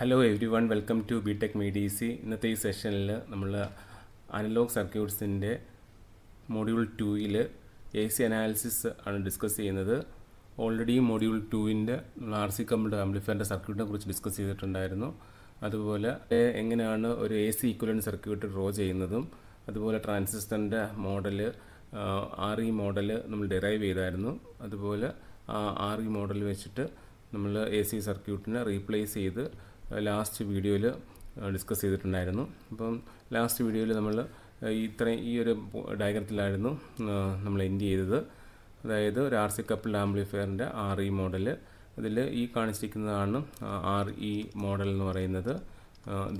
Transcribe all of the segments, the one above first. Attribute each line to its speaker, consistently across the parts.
Speaker 1: Hello everyone welcome to B tech മീഡി സി ഇന്നത്തെ ഈ സെഷനിൽ നമ്മൾ അനലോഗ് സർക്യൂട്ട്സിൻ്റെ മോഡ്യൂൾ ടൂയിൽ എ സി അനാലിസിസ് ആണ് ഡിസ്കസ് ചെയ്യുന്നത് ഓൾറെഡി മോഡ്യൂൾ ടൂവിൻ്റെ ആർ സി കമ്പിൾഡ് ആംബ്ലിഫയറിൻ്റെ സർക്യൂട്ടിനെ കുറിച്ച് ഡിസ്കസ് ചെയ്തിട്ടുണ്ടായിരുന്നു അതുപോലെ എങ്ങനെയാണ് ഒരു A C equivalent circuit draw ചെയ്യുന്നതും അതുപോലെ ട്രാൻസിസ്റ്ററിൻ്റെ മോഡൽ ആർ ഇ മോഡൽ നമ്മൾ ഡിറൈവ് ചെയ്തായിരുന്നു അതുപോലെ ആർ ഇ മോഡൽ വെച്ചിട്ട് നമ്മൾ എ സി സർക്യൂട്ടിനെ റീപ്ലേസ് ചെയ്ത് ലാസ്റ്റ് വീഡിയോയിൽ ഡിസ്കസ് ചെയ്തിട്ടുണ്ടായിരുന്നു അപ്പം ലാസ്റ്റ് വീഡിയോയിൽ നമ്മൾ ഇത്രയും ഈ ഒരു ഡയഗ്രത്തിലായിരുന്നു നമ്മൾ എൻഡ് ചെയ്തത് അതായത് ഒരു ആർ സി കപ്പിൾ ആംപ്ലിഫയറിൻ്റെ ആർ ഇ മോഡൽ അതിൽ ഈ കാണിച്ചിരിക്കുന്നതാണ് ആർ ഇ മോഡൽ എന്ന് പറയുന്നത്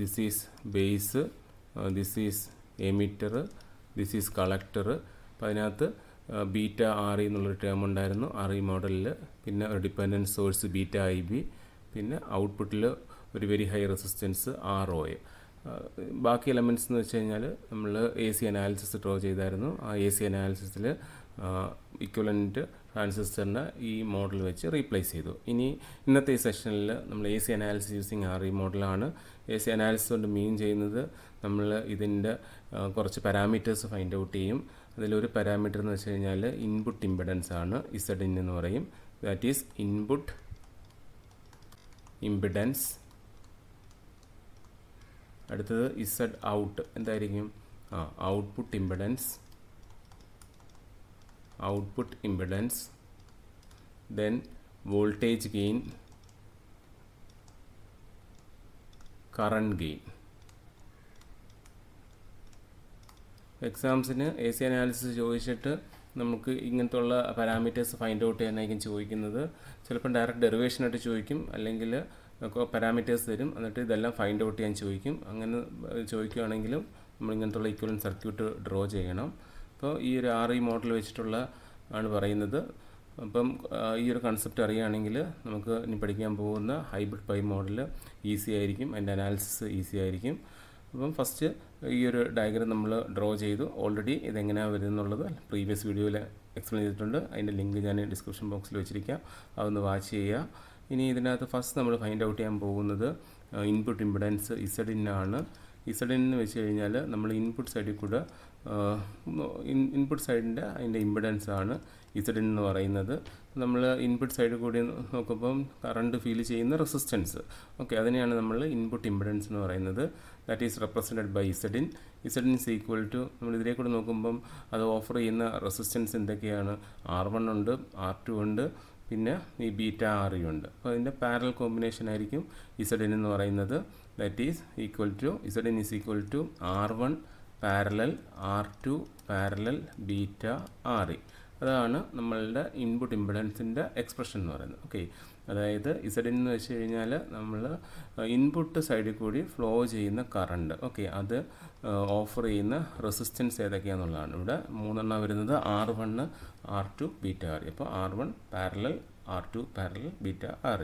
Speaker 1: this is base this is emitter this is collector അപ്പം അതിനകത്ത് ബീറ്റ ആർ ഇ എന്നുള്ളൊരു ടേം ഉണ്ടായിരുന്നു ആർ ഇ മോഡലിൽ പിന്നെ ഒരു dependent source beta I B പിന്നെ ഔട്ട്പുട്ടിൽ ഒരു very high resistance R O A ബാക്കി എലമെൻറ്റ്സ് എന്ന് വെച്ച് കഴിഞ്ഞാൽ നമ്മൾ എ സി അനാലിസിസ് ഡ്രോ ചെയ്തായിരുന്നു ആ എ സി അനാലിസിസിൽ ഇക്വലൻറ്റ് ട്രാൻസിസ്റ്ററിനെ ഈ മോഡൽ വെച്ച് റീപ്ലേസ് ചെയ്തു ഇനി ഇന്നത്തെ ഈ സെഷനിൽ നമ്മൾ A C analysis using R E മോഡലാണ് എ സി അനാലിസിസ് കൊണ്ട് മീൻ ചെയ്യുന്നത് നമ്മൾ ഇതിൻ്റെ കുറച്ച് പാരാമീറ്റേഴ്സ് ഫൈൻഡ് ഔട്ട് ചെയ്യും അതിലൊരു പാരാമീറ്റർ എന്ന് വെച്ച് കഴിഞ്ഞാൽ ഇൻപുട്ട് ഇമ്പിഡൻസ് ആണ് ഇസഡിൻ എന്ന് പറയും ദാറ്റ് ഈസ് ഇൻപുട്ട് ഇമ്പിഡൻസ് അടുത്തത് ഇസഡ് ഔട്ട് എന്തായിരിക്കും ആ output impedance output impedance then voltage gain current gain എക്സാംസിന് എ സി അനാലിസിസ് ചോദിച്ചിട്ട് നമുക്ക് ഇങ്ങനത്തുള്ള പാരാമീറ്റേഴ്സ് ഫൈൻഡ് ഔട്ട് ചെയ്യാനായിരിക്കും ചോദിക്കുന്നത് ചിലപ്പം ഡയറക്റ്റ് ഡെറിവേഷനായിട്ട് ചോദിക്കും അല്ലെങ്കിൽ പാരാമീറ്റേഴ്സ് തരും എന്നിട്ട് ഇതെല്ലാം ഫൈൻഡ് ഔട്ട് ചെയ്യാൻ ചോദിക്കും അങ്ങനെ ചോദിക്കുകയാണെങ്കിലും നമ്മൾ ഇങ്ങനത്തുള്ള ഇക്വലൻ സർക്യൂട്ട് ഡ്രോ ചെയ്യണം അപ്പോൾ ഈ ഒരു ആർ ഇ മോഡൽ വെച്ചിട്ടുള്ള ആണ് പറയുന്നത് അപ്പം ഈ ഒരു കൺസെപ്റ്റ് അറിയുകയാണെങ്കിൽ നമുക്ക് ഇനി പഠിക്കാൻ പോകുന്ന ഹൈബ്രിഡ് പൈ മോഡൽ ഈസി ആയിരിക്കും അതിൻ്റെ അനാലിസിസ് ഈസി ആയിരിക്കും അപ്പം ഫസ്റ്റ് ഈ ഒരു ഡയഗ്രം നമ്മൾ ഡ്രോ ചെയ്തു ഓൾറെഡി ഇതെങ്ങനെയാണ് വരുന്നുള്ളത് പ്രീവിയസ് വീഡിയോയിൽ എക്സ്പ്ലെയിൻ ചെയ്തിട്ടുണ്ട് അതിൻ്റെ ലിങ്ക് ഞാൻ ഡിസ്ക്രിപ്ഷൻ ബോക്സിൽ വെച്ചിരിക്കാം അതൊന്ന് വാച്ച് ചെയ്യുക ഇനി ഇതിനകത്ത് ഫസ്റ്റ് നമ്മൾ ഫൈൻഡ് ഔട്ട് ചെയ്യാൻ പോകുന്നത് ഇൻപുട്ട് ഇമ്പിഡൻസ് ഇസഡിനാണ് ഇസഡിൻ എന്ന് വെച്ച് കഴിഞ്ഞാൽ നമ്മൾ ഇൻപുട്ട് സൈഡിൽ കൂടെ ഇൻപുട്ട് സൈഡിൻ്റെ അതിൻ്റെ ഇമ്പിഡൻസ് ആണ് ഇസഡിൻ എന്ന് പറയുന്നത് നമ്മൾ ഇൻപുട്ട് സൈഡിൽ കൂടി നോക്കുമ്പം കറണ്ട് ഫീൽ ചെയ്യുന്ന റെസിസ്റ്റൻസ് ഓക്കെ അതിനെയാണ് നമ്മൾ ഇൻപുട്ട് ഇമ്പിഡൻസ് എന്ന് പറയുന്നത് that is represented by Z in Z in is equal to നമ്മൾ ഇതിലേ കൂടെ നോക്കുമ്പം അത് ഓഫർ ചെയ്യുന്ന റെസിസ്റ്റൻസ് എന്തൊക്കെയാണ് ആർ വൺ ഉണ്ട് ആർ ടു ഉണ്ട് പിന്നെ ഈ ബീറ്റ ആർ യു ഉണ്ട് അപ്പോൾ അതിൻ്റെ പാരൽ കോമ്പിനേഷൻ ആയിരിക്കും ഇസഡൻ എന്ന് പറയുന്നത് that is equal to Z in is equal to R one parallel R two parallel beta R E അതാണ് നമ്മളുടെ ഇൻപുട്ട് ഇമ്പിഡൻസിൻ്റെ എക്സ്പ്രഷൻ എന്ന് പറയുന്നത് ഓക്കെ അതായത് ഇസഡിൻ എന്ന് വെച്ച് കഴിഞ്ഞാൽ നമ്മൾ ഇൻപുട്ട് സൈഡിൽ കൂടി ഫ്ലോ ചെയ്യുന്ന കറണ്ട് ഓക്കെ അത് ഓഫർ ചെയ്യുന്ന റെസിസ്റ്റൻസ് ഏതൊക്കെയാണെന്നുള്ളതാണ് ഇവിടെ മൂന്നെണ്ണം വരുന്നത് R one R two beta R അപ്പോൾ R one parallel R two parallel beta R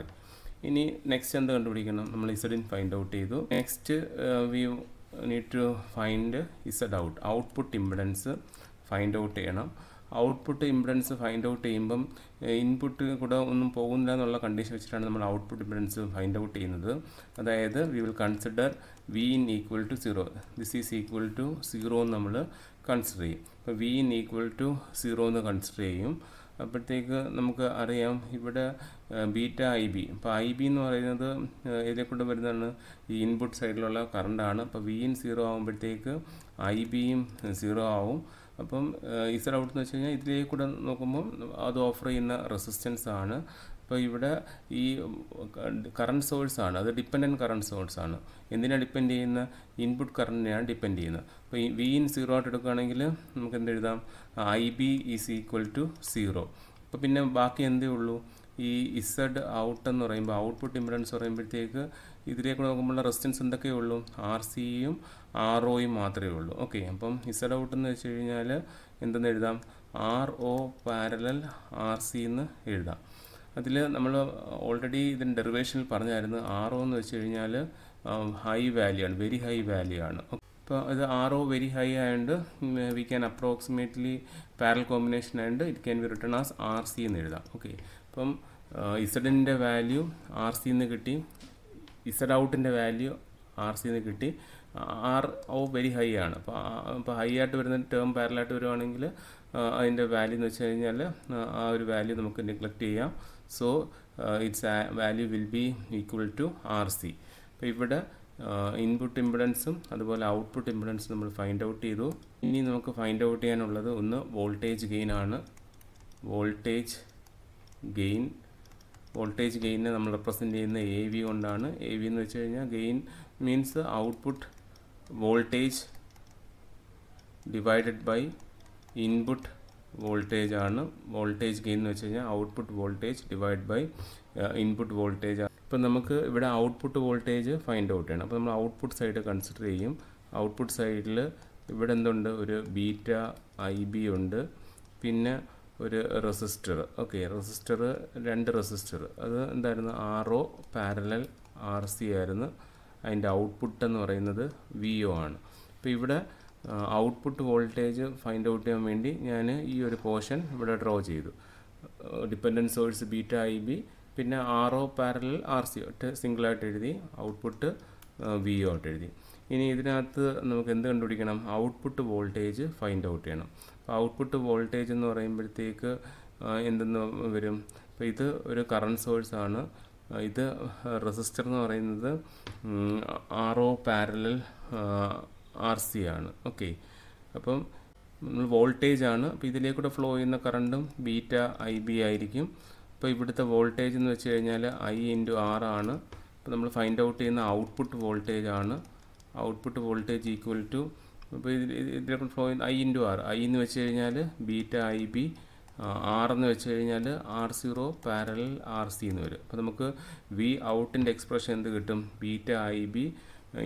Speaker 1: ഇനി നെക്സ്റ്റ് എന്ത് കണ്ടുപിടിക്കണം നമ്മൾ ഇസഡിൻ ഫൈൻഡ് ഔട്ട് ചെയ്തു next we need to find Z out output impedance find out ചെയ്യണം ഔട്ട്പുട്ട് ഇമ്പിഡൻസ് ഫൈൻഡ് ഔട്ട് ചെയ്യുമ്പം input കൂടെ ഒന്നും പോകുന്നില്ല എന്നുള്ള കണ്ടീഷൻ വെച്ചിട്ടാണ് നമ്മൾ ഔട്ട്പുട്ട് ഇമ്പിഡൻസ് ഫൈൻഡ് ഔട്ട് ചെയ്യുന്നത് അതായത് we will consider V in equal to zero this is equal to zero എന്ന് നമ്മൾ കൺസിഡർ ചെയ്യും അപ്പോൾ V in equal to zero എന്ന് കൺസിഡർ ചെയ്യും അപ്പോഴത്തേക്ക് നമുക്ക് അറിയാം ഇവിടെ ബീറ്റ ഐ ബി അപ്പോൾ ഐ ബി എന്ന് പറയുന്നത് ഇതിലേക്കൊണ്ട് വരുന്നതാണ് ഈ ഇൻപുട്ട് സൈഡിലുള്ള കറണ്ടാണ് അപ്പോൾ വി ഇൻ സീറോ ആകുമ്പോഴത്തേക്ക് ഐ ബിയും സീറോ ആവും അപ്പം ഈസർ ഔട്ട് എന്ന് വെച്ച് കഴിഞ്ഞാൽ ഇതിലേക്ക് കൂടെ നോക്കുമ്പോൾ അത് ഓഫർ ചെയ്യുന്ന റെസിസ്റ്റൻസ് ആണ് അപ്പോൾ ഇവിടെ ഈ കറണ്ട് സോഴ്സ് ആണ് അത് ഡിപ്പെൻഡൻറ്റ് കറണ്ട് സോഴ്സ് ആണ് എന്തിനാണ് ഡിപ്പെൻഡ് ചെയ്യുന്ന ഇൻപുട്ട് കറണ്ടിനെയാണ് ഡിപ്പെൻഡ് ചെയ്യുന്നത് അപ്പോൾ ഈ വി ഇൻ സീറോ ആയിട്ട് എടുക്കുകയാണെങ്കിൽ നമുക്ക് എന്ത് എഴുതാം I B is equal to zero അപ്പോൾ പിന്നെ ബാക്കി എന്തേ ഉള്ളൂ ഈ ഇസഡ് ഔട്ട് എന്ന് പറയുമ്പോൾ ഔട്ട്പുട്ട് ഇമ്പിഡൻസ് പറയുമ്പോഴത്തേക്ക് ഇതിലേക്ക് നോക്കുമ്പോൾ റെസിസ്റ്റൻസ് എന്തൊക്കെ ഉള്ളൂ ആർ സിയും ആർ ഒയും മാത്രമേ ഉള്ളൂ ഓക്കെ അപ്പം ഇസഡ് ഔട്ട് എന്ന് വെച്ച് കഴിഞ്ഞാൽ എന്തെന്ന് എഴുതാം R O parallel R C എന്ന് എഴുതാം അതിൽ നമ്മൾ ഓൾറെഡി ഇതിൻ്റെ ഡെറിവേഷനിൽ പറഞ്ഞായിരുന്നു ആർ ഒ എന്ന് വെച്ച് കഴിഞ്ഞാൽ ഹൈ വാല്യൂ ആണ് വെരി ഹൈ വാല്യൂ ആണ് ഇപ്പോൾ ഇത് ആർ ഒ വെരി ഹൈ ആയതുകൊണ്ട് we can approximately parallel combination ആയതുകൊണ്ട് it can be written as R C എന്ന് എഴുതാം ഓക്കെ അപ്പം ഇസഡിൻ്റെ വാല്യൂ ആർ സിന്ന് കിട്ടി ഇസഡ് ഔട്ടിൻ്റെ വാല്യൂ ആർ സിന്ന് കിട്ടി ആർ ഓ വെരി ഹൈ ആണ് അപ്പോൾ അപ്പോൾ ഹൈ ആയിട്ട് വരുന്ന ടേം പാരലായിട്ട് വരുവാണെങ്കിൽ അതിൻ്റെ വാല്യൂ എന്ന് വെച്ച് കഴിഞ്ഞാൽ ആ ഒരു വാല്യൂ നമുക്ക് നെഗ്ലക്റ്റ് ചെയ്യാം so its value will be equal to R C അപ്പോൾ ഇവിടെ ഇൻപുട്ട് ഇമ്പിഡൻസും അതുപോലെ ഔട്ട്പുട്ട് ഇമ്പിഡൻസും നമ്മൾ ഫൈൻഡ് ഔട്ട് ചെയ്തു ഇനി നമുക്ക് ഫൈൻഡ് ഔട്ട് ചെയ്യാനുള്ളത് ഒന്ന് വോൾട്ടേജ് ഗെയിൻ ആണ് വോൾട്ടേജ് ഗെയിൻ വോൾട്ടേജ് ഗെയിനെ നമ്മൾ റെപ്രസെൻ്റ് ചെയ്യുന്ന എ വി കൊണ്ടാണ് എ വി എന്ന് വെച്ച് കഴിഞ്ഞാൽ gain means output voltage divided by input voltage ആണ് വോൾട്ടേജ് ഗെയിൻ എന്ന് വെച്ച് കഴിഞ്ഞാൽ output voltage divide by input voltage ആണ് ഇപ്പം നമുക്ക് ഇവിടെ ഔട്ട്പുട്ട് വോൾട്ടേജ് ഫൈൻഡ് ഔട്ട് ചെയ്യണം അപ്പോൾ നമ്മൾ ഔട്ട്പുട്ട് സൈഡ് കൺസിഡർ ചെയ്യും ഔട്ട്പുട്ട് സൈഡിൽ ഇവിടെ എന്തുണ്ട് ഒരു ബീറ്റ ഐ ബി ഉണ്ട് പിന്നെ ഒരു റെസിസ്റ്റർ ഓക്കെ റെസിസ്റ്റർ രണ്ട് റെസിസ്റ്റർ അത് എന്തായിരുന്നു R O parallel R C ആയിരുന്നു അതിൻ്റെ ഔട്ട്പുട്ട് എന്ന് പറയുന്നത് വി ഒ ആണ് അപ്പോൾ ഇവിടെ ഔട്ട്പുട്ട് വോൾട്ടേജ് ഫൈൻഡ് ഔട്ട് ചെയ്യാൻ വേണ്ടി ഞാൻ ഈ ഒരു പോർഷൻ ഇവിടെ ഡ്രോ ചെയ്തു dependence source beta I B പിന്നെ R O parallel R C സിംഗിളായിട്ട് എഴുതി ഔട്ട്പുട്ട് വി ഒ ആയിട്ട് എഴുതി ഇനി ഇതിനകത്ത് നമുക്ക് എന്ത് കണ്ടുപിടിക്കണം ഔട്ട്പുട്ട് വോൾട്ടേജ് ഫൈൻഡ് ഔട്ട് ചെയ്യണം അപ്പോൾ ഔട്ട്പുട്ട് വോൾട്ടേജ് എന്ന് പറയുമ്പോഴത്തേക്ക് എന്തെന്ന് വരും അപ്പോൾ ഇത് ഒരു കറണ്ട് സോഴ്സാണ് ഇത് റെസിസ്റ്റർ എന്ന് പറയുന്നത് R O parallel R C ആണ് ഓക്കെ അപ്പം നമ്മൾ വോൾട്ടേജ് ആണ് അപ്പോൾ ഇതിലേക്കൂടെ ഫ്ലോ ചെയ്യുന്ന കറണ്ടും ബീറ്റ ഐ ബി ആയിരിക്കും അപ്പോൾ ഇവിടുത്തെ വോൾട്ടേജ് എന്ന് വെച്ച് കഴിഞ്ഞാൽ ഐ ഇൻറ്റു ആർ ആണ് അപ്പോൾ നമ്മൾ ഫൈൻഡ് ഔട്ട് ചെയ്യുന്ന ഔട്ട്പുട്ട് വോൾട്ടേജ് ആണ് ഔട്ട്പുട്ട് വോൾട്ടേജ് ഈക്വൽ ടു ഇപ്പോൾ ഇതിലേക്ക് flow I into R I എന്ന് വെച്ച് കഴിഞ്ഞാൽ ബീറ്റ ഐ ബി ആർ എന്ന് വെച്ച് കഴിഞ്ഞാൽ R zero parallel R C എന്ന് വരും അപ്പോൾ നമുക്ക് വി ഔട്ടിൻ്റെ എക്സ്പ്രഷൻ എന്ത് കിട്ടും beta I B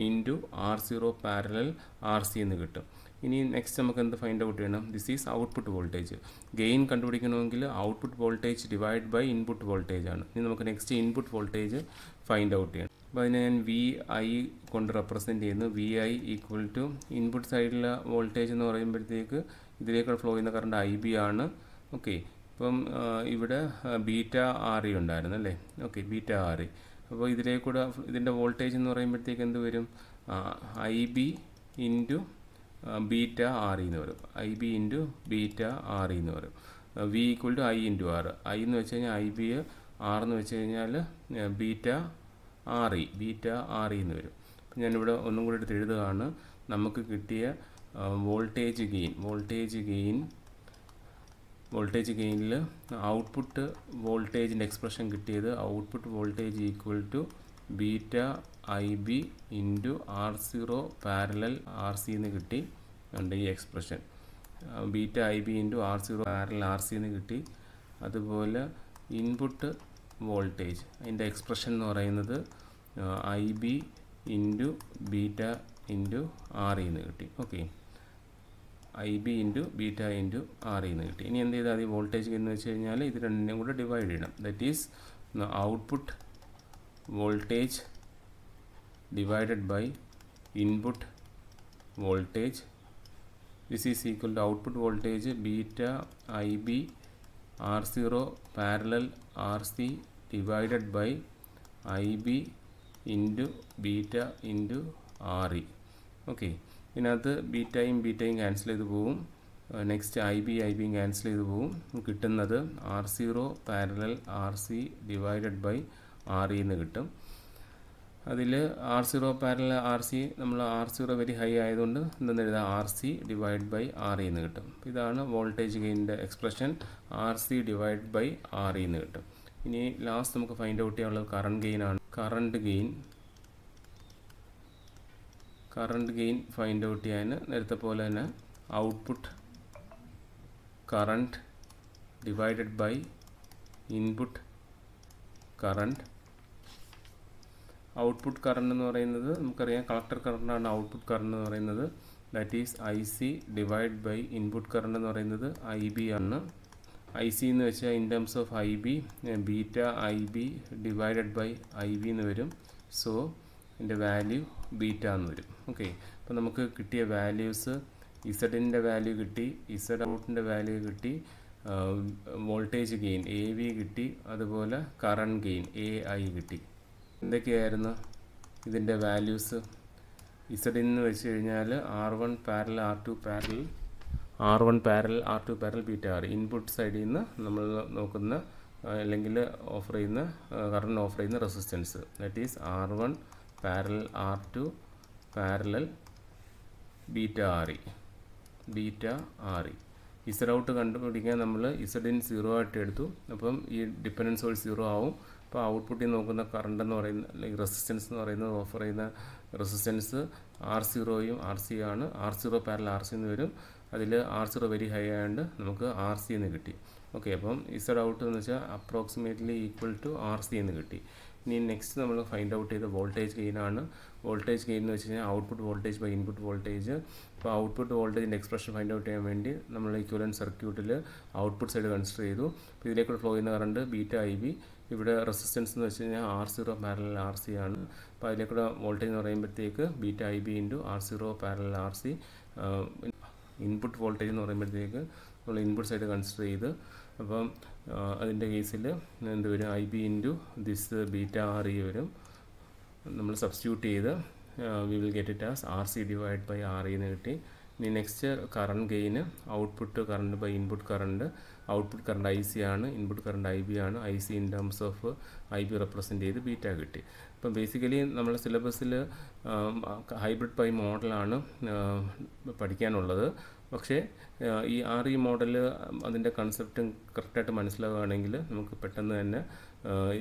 Speaker 1: into R zero parallel R C എന്ന് കിട്ടും ഇനി നെക്സ്റ്റ് നമുക്ക് എന്ത് ഫൈൻഡ് ഔട്ട് ചെയ്യണം this is output voltage gain കണ്ടുപിടിക്കണമെങ്കിൽ output voltage divide by input voltage ആണ് ഇനി നമുക്ക് next input voltage find out ചെയ്യണം അപ്പോൾ അതിനെ ഞാൻ വി ഐ കൊണ്ട് റെപ്രസെൻറ്റ് ചെയ്യുന്നു V I equal to input സൈഡിലെ വോൾട്ടേജ് എന്ന് പറയുമ്പോഴത്തേക്ക് ഇതിലേക്കുള്ള ഫ്ലോ ചെയ്യുന്ന കറണ്ട് ഐ ബി ആണ് ഓക്കെ ഇപ്പം ഇവിടെ ബീറ്റ ആർ ഇ e ഉണ്ടായിരുന്നു അല്ലേ okay beta R E e. അപ്പോൾ ഇതിലേക്കൂടെ ഇതിൻ്റെ വോൾട്ടേജ് എന്ന് പറയുമ്പോഴത്തേക്ക് എന്ത് വരും I B into beta R E e എന്ന് പറയും I B into beta R E എന്ന് പറയും V equal to I into R I എന്ന് വെച്ച് കഴിഞ്ഞാൽ ഐ ബി ആർ എന്ന് വെച്ച് കഴിഞ്ഞാൽ beta R E beta R E എന്ന് വരും അപ്പം ഞാനിവിടെ ഒന്നും കൂടി എടുത്ത് എഴുതുകയാണ് നമുക്ക് കിട്ടിയ voltage gain voltage gain voltage ഗെയിനിൽ ഔട്ട്പുട്ട് വോൾട്ടേജിൻ്റെ എക്സ്പ്രഷൻ കിട്ടിയത് output voltage equal to beta I B into R zero parallel R C എന്ന് കിട്ടി ഉണ്ട് ഈ expression beta I B into R zero parallel R C എന്ന് കിട്ടി അതുപോലെ ഇൻപുട്ട് വോൾട്ടേജ് അതിൻ്റെ എക്സ്പ്രഷൻ എന്ന് പറയുന്നത് I B into beta into R എന്ന് കിട്ടി okay I B into beta into R എന്ന് കിട്ടി ഇനി എന്ത് ചെയ്താൽ ഈ വോൾട്ടേജ് എന്ന് വെച്ച് കഴിഞ്ഞാൽ ഇത് രണ്ടിനെയും കൂടെ ഡിവൈഡ് ചെയ്യണം that is output voltage divided by input voltage this is equal to output voltage beta I B R zero parallel R C divided by ib into beta into R E okay ഇതിനകത്ത് ബീറ്റയും ബീറ്റയും cancel ചെയ്ത് പോകും next I B I ബിയും cancel ചെയ്ത് പോകും കിട്ടുന്നത് R zero parallel R C divided by R E എന്ന് കിട്ടും അതിൽ R zero parallel R C നമ്മൾ ആർ സീറോ വെരി ഹൈ ആയതുകൊണ്ട് എന്തെന്ന് എഴുതാം R C divide by R E എന്ന് കിട്ടും ഇതാണ് വോൾട്ടേജ് ഗെയിൻ്റെ expression R C divide by R E എന്ന് കിട്ടും ഇനി ലാസ്റ്റ് നമുക്ക് ഫൈൻഡ് ഔട്ട് ചെയ്യാനുള്ളത് കറണ്ട് ഗെയിൻ ആണ് current gain current gain find out ചെയ്യാൻ നേരത്തെ പോലെ തന്നെ output current divided by input current output current എന്ന് പറയുന്നത് നമുക്കറിയാം കളക്ടർ കറണ്ടാണ് ഔട്ട്പുട്ട് കറണ്ട് എന്ന് പറയുന്നത് that is I C divide by input current എന്ന് പറയുന്നത് ഐ ബി ആണ് ഐ സി എന്ന് വെച്ചാൽ in terms of I B beta I B divided by I B എന്ന് വരും സോ എൻ്റെ വാല്യൂ ബീറ്റ എന്ന് വരും ഓക്കെ അപ്പോൾ നമുക്ക് കിട്ടിയ വാല്യൂസ് ഇസഡിൻ്റെ വാല്യൂ കിട്ടി ഇസഡ് റൂട്ടിൻ്റെ വാല്യൂ കിട്ടി വോൾട്ടേജ് ഗെയിൻ എ വി കിട്ടി അതുപോലെ കറണ്ട് ഗെയിൻ എ ഐ കിട്ടി എന്തൊക്കെയായിരുന്നു ഇതിൻ്റെ വാല്യൂസ് ഇസഡിൻ എന്ന് വെച്ച് കഴിഞ്ഞാൽ R one parallel R two parallel R one parallel R two parallel T R input സൈഡിൽ നിന്ന് നമ്മൾ നോക്കുന്ന അല്ലെങ്കിൽ ഓഫർ ചെയ്യുന്ന കറണ്ട് ഓഫർ ചെയ്യുന്ന resistance that is R one parallel R two parallel beta R E beta R E Z out കണ്ടുപിടിക്കാൻ നമ്മൾ ഇസഡിൻ zero ആയിട്ട് എടുത്തു അപ്പം ഈ ഡിപ്പെൻഡൻസ് ഓൾ സീറോ ആവും അപ്പോൾ ഔട്ട്പുട്ടിൽ നോക്കുന്ന കറണ്ട് എന്ന് പറയുന്ന അല്ലെങ്കിൽ റെസിസ്റ്റൻസ് എന്ന് പറയുന്നത് ഓഫർ ചെയ്യുന്ന റെസിസ്റ്റൻസ് ആർ സീറോയും ആർ സി ആണ് R zero parallel R C എന്ന് വരും അതിൽ ആർ സീറോ വെരി ഹൈ ആയതുകൊണ്ട് നമുക്ക് ആർ സി എന്ന് കിട്ടി ഓക്കെ അപ്പം ഇസഡ് ഔട്ട് എന്ന് വെച്ചാൽ approximately equal to R C എന്ന് കിട്ടി ഇനി നെക്സ്റ്റ് നമ്മൾ ഫൈൻഡ് ഔട്ട് ചെയ്ത വോൾട്ടേജ് ഗെയിനാണ് വോൾട്ടേജ് ഗെയിൻ എന്ന് വെച്ച് കഴിഞ്ഞാൽ output voltage by input voltage അപ്പോൾ ഔട്ട്പുട്ട് വോൾട്ടേജിൻ്റെ എക്സ്പ്രഷൻ ഫൈൻഡ് ഔട്ട് ചെയ്യാൻ വേണ്ടി നമ്മൾ ഇക്വലൻ സർക്യൂട്ടിൽ ഔട്ട്പുട്ട് സൈഡ് കൺസിഡർ ചെയ്തു അപ്പോൾ ഇതിലേക്കൂടെ ഫ്ലോ ചെയ്യുന്ന കറണ്ട് ബീറ്റ ഐ ബി ഇവിടെ റെസിസ്റ്റൻസ് എന്ന് വെച്ച് കഴിഞ്ഞാൽ R zero parallel R C ആണ് അപ്പോൾ അതിലേക്കൂടെ വോൾട്ടേജ് എന്ന് പറയുമ്പോഴത്തേക്ക് beta I B into R zero parallel R C input voltage എന്ന് പറയുമ്പോഴത്തേക്ക് നമ്മൾ ഇൻപുട്ട് സൈഡ് കൺസിഡർ ചെയ്ത് അപ്പം അതിൻ്റെ കേസിൽ എന്ത് വരും I B into this beta R E വരും നമ്മൾ സബ്സ്റ്റിറ്റ്യൂട്ട് ചെയ്ത് we will get it as R C divide by R ഇന്ന് കിട്ടി ഇനി next current gain output current by input current output current I C ആണ് ഇൻപുട്ട് കറണ്ട് ഐ ബി ആണ് I C in terms of I B represent ചെയ്ത് beta കിട്ടി ഇപ്പം basically നമ്മുടെ സിലബസിൽ ഹൈബ്രിഡ് പൈ മോഡലാണ് പഠിക്കാനുള്ളത് പക്ഷേ ഈ ആർ ഇ മോഡൽ അതിൻ്റെ കൺസെപ്റ്റും കറക്റ്റായിട്ട് മനസ്സിലാവുകയാണെങ്കിൽ നമുക്ക് പെട്ടെന്ന് തന്നെ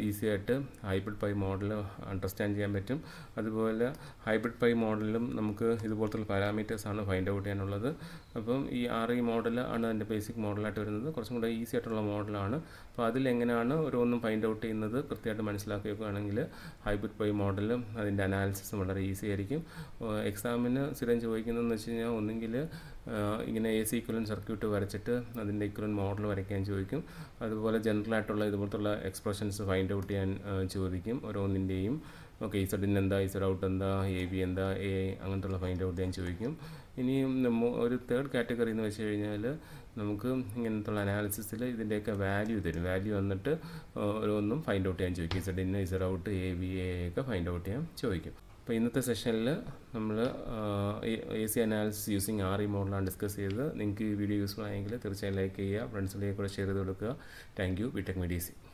Speaker 1: ഈസി ആയിട്ട് ഹൈബ്രിഡ് പൈ മോഡൽ അണ്ടർസ്റ്റാൻഡ് ചെയ്യാൻ പറ്റും അതുപോലെ ഹൈബ്രിഡ് പൈ മോഡലിലും നമുക്ക് ഇതുപോലത്തെ പാരാമീറ്റേഴ്സാണ് ഫൈൻഡ് ഔട്ട് ചെയ്യാനുള്ളത് അപ്പം ഈ ആർ ഇ മോഡൽ ആണ് അതിൻ്റെ ബേസിക് മോഡലായിട്ട് വരുന്നത് കുറച്ചും കൂടെ ഈസി ആയിട്ടുള്ള മോഡലാണ് അപ്പോൾ അതിലെങ്ങനെയാണ് ഓരോന്നും ഫൈൻഡ് ഔട്ട് ചെയ്യുന്നത് കൃത്യമായിട്ട് മനസ്സിലാക്കിയൊക്കെയാണെങ്കിൽ ഹൈബ്രിഡ് പൈ മോഡലും അതിൻ്റെ അനാലിസിസും വളരെ ഈസി ആയിരിക്കും എക്സാമിന് സ്ഥിരം ചോദിക്കുന്നതെന്ന് വെച്ച് കഴിഞ്ഞാൽ ഒന്നുകിൽ ഇങ്ങനെ എ സി ഇക്വലൻ സർക്യൂട്ട് വരച്ചിട്ട് അതിൻ്റെ ഇക്വലൻ മോഡൽ വരയ്ക്കാൻ ചോദിക്കും ചോദിക്കും അതുപോലെ ജനറൽ ആയിട്ടുള്ള ഇതുപോലത്തുള്ള എക്സ്പ്രഷൻസ് ഫൈൻഡ് ഔട്ട് ചെയ്യാൻ ചോദിക്കും ഓരോന്നിൻ്റെയും ഓക്കെ ഇസഡിൻ എന്താ ഇസഡ് ഔട്ട് എന്താ എ ബി എന്താ എ അങ്ങനത്തുള്ള ഫൈൻഡ് ഔട്ട് ചെയ്യാൻ ചോദിക്കും ഇനി ഒരു തേർഡ് കാറ്റഗറി എന്ന് വെച്ച് കഴിഞ്ഞാൽ നമുക്ക് ഇങ്ങനത്തുള്ള അനാലിസിസിൽ ഇതിൻ്റെയൊക്കെ വാല്യൂ തരും വാല്യൂ വന്നിട്ട് ഓരോന്നും ഫൈൻഡ് ഔട്ട് ചെയ്യാൻ ചോദിക്കും ഇസഡിൻ Z out A B A ഒക്കെ ഫൈൻഡ് ഔട്ട് ചെയ്യാൻ ചോദിക്കും അപ്പോൾ ഇന്നത്തെ സെഷനിൽ നമ്മൾ A C analysis using R E മോഡലാണ് ഡിസ്കസ് ചെയ്തത് നിങ്ങൾക്ക് ഈ വീഡിയോ യൂസ്ഫുൾ ആയെങ്കിൽ തീർച്ചയായും ലൈക്ക് ചെയ്യുക ഫ്രണ്ട്സിലേക്ക് കൂടെ ഷെയർ ചെയ്ത് കൊടുക്കുക താങ്ക് യു ബിടെക് മെഡിസി